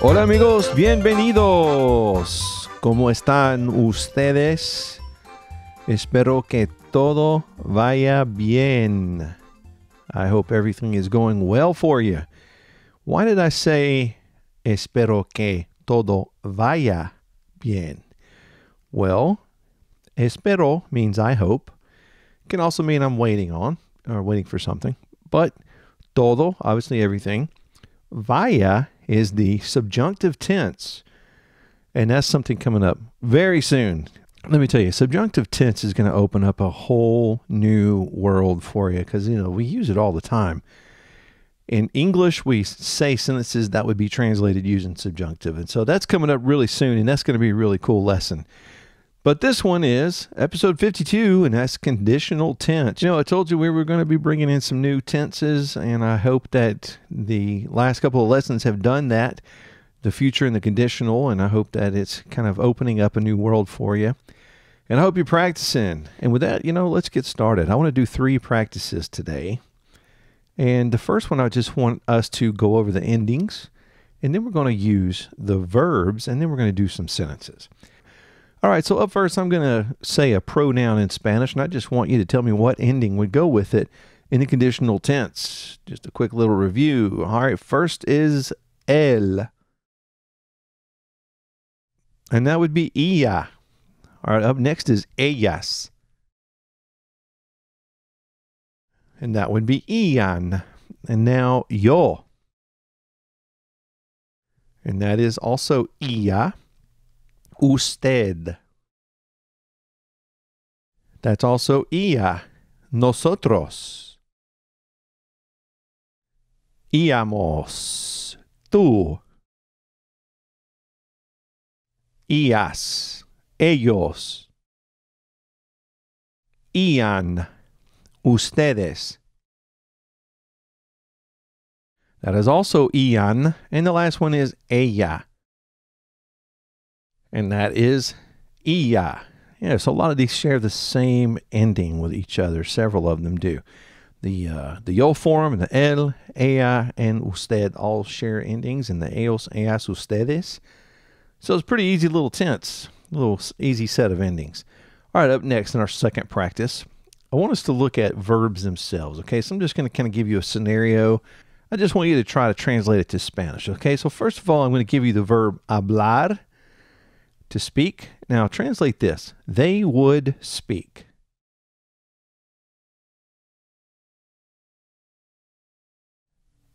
Hola amigos, bienvenidos. ¿Cómo están ustedes? Espero que todo vaya bien. I hope everything is going well for you. Why did I say espero que todo vaya bien? Well, Espero means I hope. Can also mean I'm waiting on or waiting for something. But todo, obviously everything. Vaya is the subjunctive tense. And that's something coming up very soon. Let me tell you, subjunctive tense is going to open up a whole new world for you because, you know, we use it all the time. In English, we say sentences that would be translated using subjunctive. And so that's coming up really soon, and that's going to be a really cool lesson. But this one is episode 52, and that's conditional tense. You know, I told you we were going to be bringing in some new tenses, and I hope that the last couple of lessons have done that the future and the conditional, and I hope that it's kind of opening up a new world for you. And I hope you're practicing. And with that, you know, let's get started. I want to do three practices today. And the first one, I just want us to go over the endings, and then we're going to use the verbs, and then we're going to do some sentences. All right, so up first, I'm going to say a pronoun in Spanish, and I just want you to tell me what ending would go with it in the conditional tense. Just a quick little review. All right, first is el, and that would be ella. All right, up next is ellas, and that would be ian. And now yo, and that is also ella. Usted. That's also ia. Nosotros. Íamos. Tú. Ias. Ellos. Ian. Ustedes. That is also Ian. And the last one is ella and that is Iya. Yeah, so a lot of these share the same ending with each other. Several of them do. The uh, the yo form and the el, ai, and usted all share endings, and the ellos, ellas, ustedes. So it's pretty easy little tense, little easy set of endings. All right, up next in our second practice, I want us to look at verbs themselves. Okay, so I'm just going to kind of give you a scenario. I just want you to try to translate it to Spanish. Okay, so first of all, I'm going to give you the verb hablar to speak. Now translate this they would speak.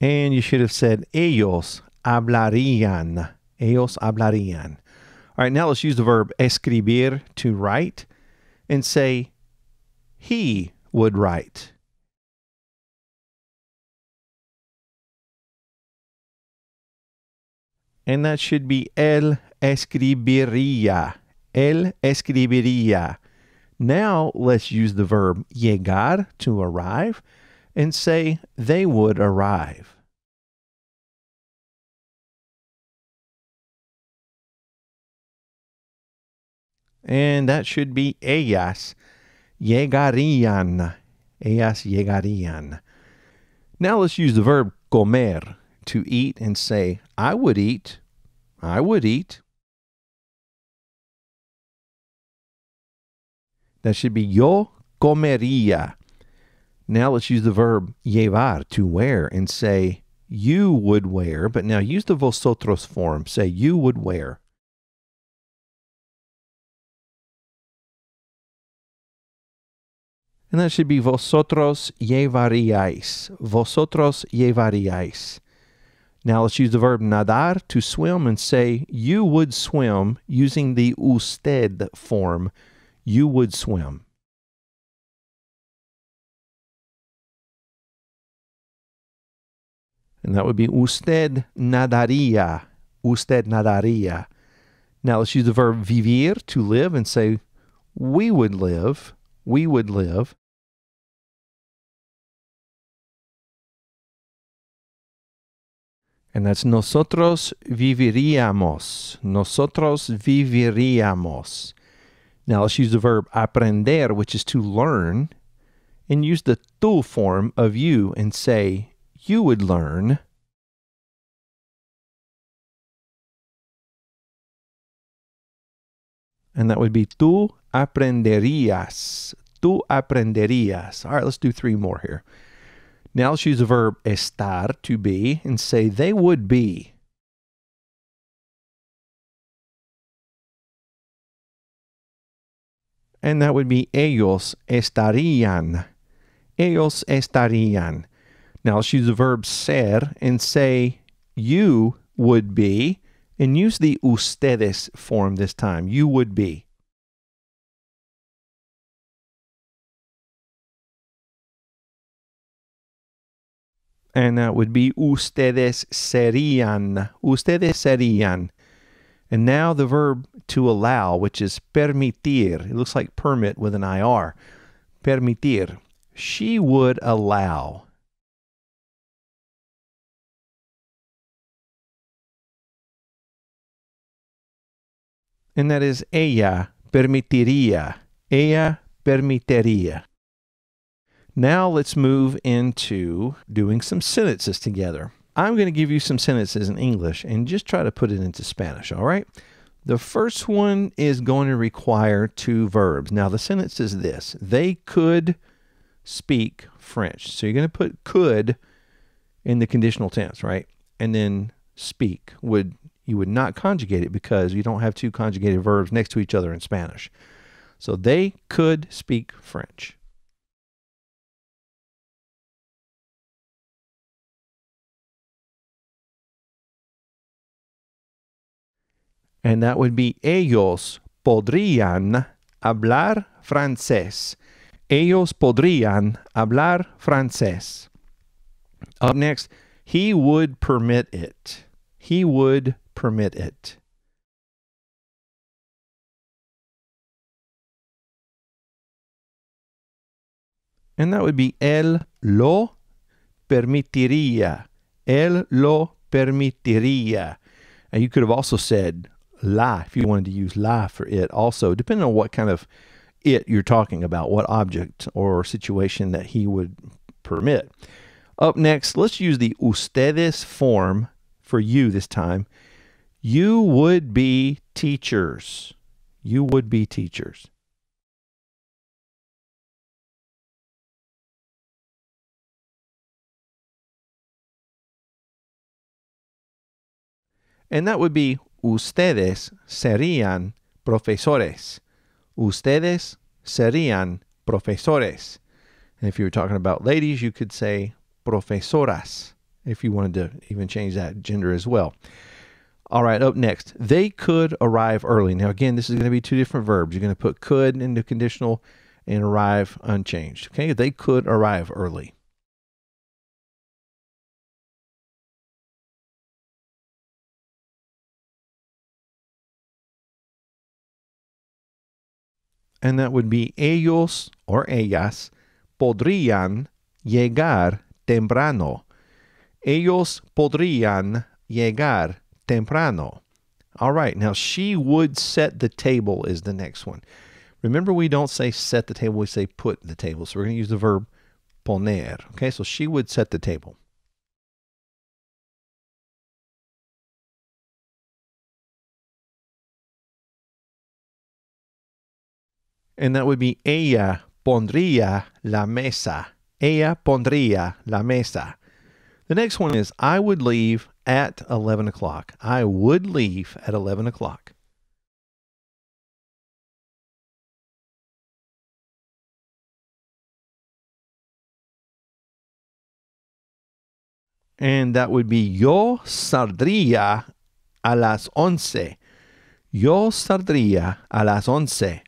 And you should have said, ellos hablarían. Ellos hablarían. All right, now let's use the verb escribir to write and say, he would write. And that should be el escribiría. Él escribiría. Now let's use the verb llegar to arrive and say they would arrive. And that should be ellas llegarían. Ellas llegarían. Now let's use the verb comer to eat and say I would eat. I would eat. That should be yo comería. Now let's use the verb llevar, to wear, and say you would wear, but now use the vosotros form. Say you would wear. And that should be vosotros llevaríais. Vosotros llevaríais. Now let's use the verb nadar to swim and say you would swim using the usted form you would swim. And that would be usted nadaría. Usted nadaría. Now let's use the verb vivir, to live, and say we would live. We would live. And that's nosotros viviríamos. Nosotros viviríamos. Now let's use the verb aprender, which is to learn, and use the tu form of you and say, you would learn. And that would be tu aprenderías. Tu aprenderías. All right, let's do three more here. Now let's use the verb estar, to be, and say they would be. and that would be ellos estarían. Ellos estarían. Now let's use the verb ser and say you would be, and use the ustedes form this time. You would be. And that would be ustedes serían. Ustedes serían. And now the verb to allow, which is permitir. It looks like permit with an IR. Permitir. She would allow. And that is ella permitiría. Ella permitiría. Now let's move into doing some sentences together. I'm going to give you some sentences in English and just try to put it into Spanish, all right? The first one is going to require two verbs. Now, the sentence is this they could speak French. So you're going to put could in the conditional tense, right? And then speak would you would not conjugate it because you don't have two conjugated verbs next to each other in Spanish. So they could speak French. And that would be ellos podrían hablar francés. Ellos podrían hablar francés. Up next, he would permit it. He would permit it. And that would be él lo permitiría. Él lo permitiría. And you could have also said la, if you wanted to use la for it also, depending on what kind of it you're talking about, what object or situation that he would permit. Up next, let's use the ustedes form for you this time. You would be teachers. You would be teachers. And that would be Ustedes serían profesores. Ustedes serían profesores. And if you were talking about ladies, you could say profesoras if you wanted to even change that gender as well. All right, up next, they could arrive early. Now, again, this is going to be two different verbs. You're going to put could into conditional and arrive unchanged. Okay, they could arrive early. and that would be ellos or ellas podrían llegar temprano. Ellos podrían llegar temprano. All right, now she would set the table is the next one. Remember, we don't say set the table, we say put the table. So we're going to use the verb poner. Okay, so she would set the table. And that would be ella pondría la mesa. Ella pondría la mesa. The next one is I would leave at 11 o'clock. I would leave at 11 o'clock. And that would be Yo saldría a las once. Yo saldría a las once.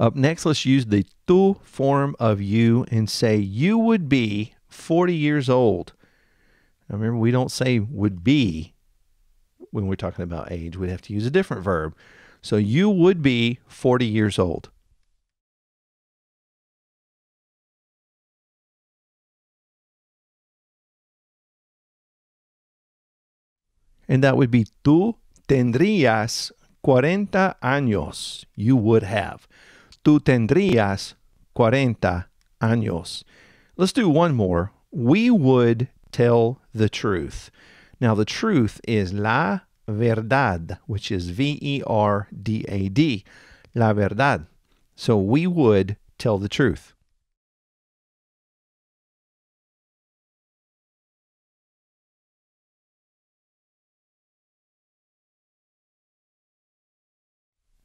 Up next, let's use the tu form of you and say you would be 40 years old. Now remember, we don't say would be when we're talking about age. We'd have to use a different verb. So you would be 40 years old. And that would be tú tendrías 40 años. You would have tú tendrías 40 años. Let's do one more. We would tell the truth. Now, the truth is la verdad, which is V E R D A D. La verdad. So we would tell the truth.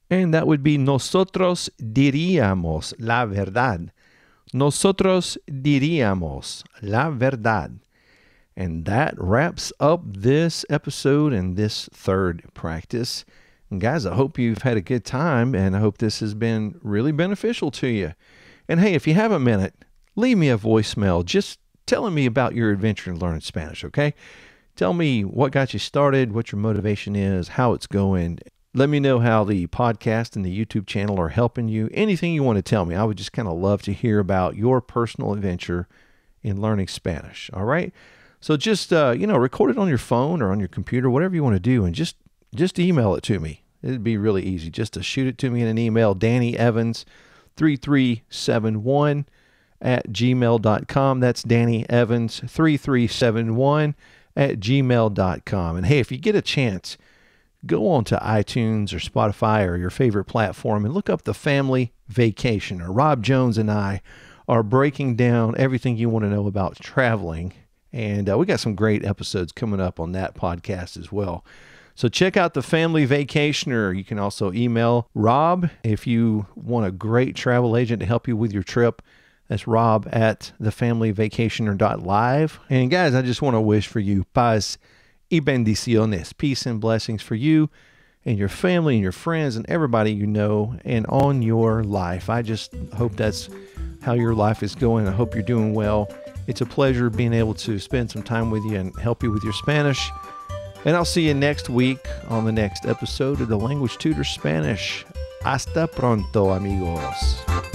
And that would be nosotros diríamos la verdad. Nosotros diríamos la verdad. And that wraps up this episode and this third practice. And guys, I hope you've had a good time and I hope this has been really beneficial to you. And hey, if you have a minute, leave me a voicemail just telling me about your adventure in learning Spanish, okay? Tell me what got you started, what your motivation is, how it's going, let me know how the podcast and the YouTube channel are helping you. Anything you want to tell me, I would just kind of love to hear about your personal adventure in learning Spanish. All right. So just uh, you know, record it on your phone or on your computer, whatever you want to do, and just just email it to me. It'd be really easy just to shoot it to me in an email, Danny Evans 3371 at gmail.com. That's Danny Evans 3371 at gmail.com. And hey, if you get a chance, go on to iTunes or Spotify or your favorite platform and look up the family Vacationer. Rob Jones and I are breaking down everything you want to know about traveling. And uh, we got some great episodes coming up on that podcast as well. So check out the Family Vacationer. You can also email Rob if you want a great travel agent to help you with your trip. That's Rob at thefamilyvacationer.live. And guys, I just want to wish for you paz y bendiciones. Peace and blessings for you and your family and your friends and everybody you know and on your life. I just hope that's how your life is going. I hope you're doing well. It's a pleasure being able to spend some time with you and help you with your Spanish. And I'll see you next week on the next episode of the Language Tutor Spanish. Hasta pronto, amigos.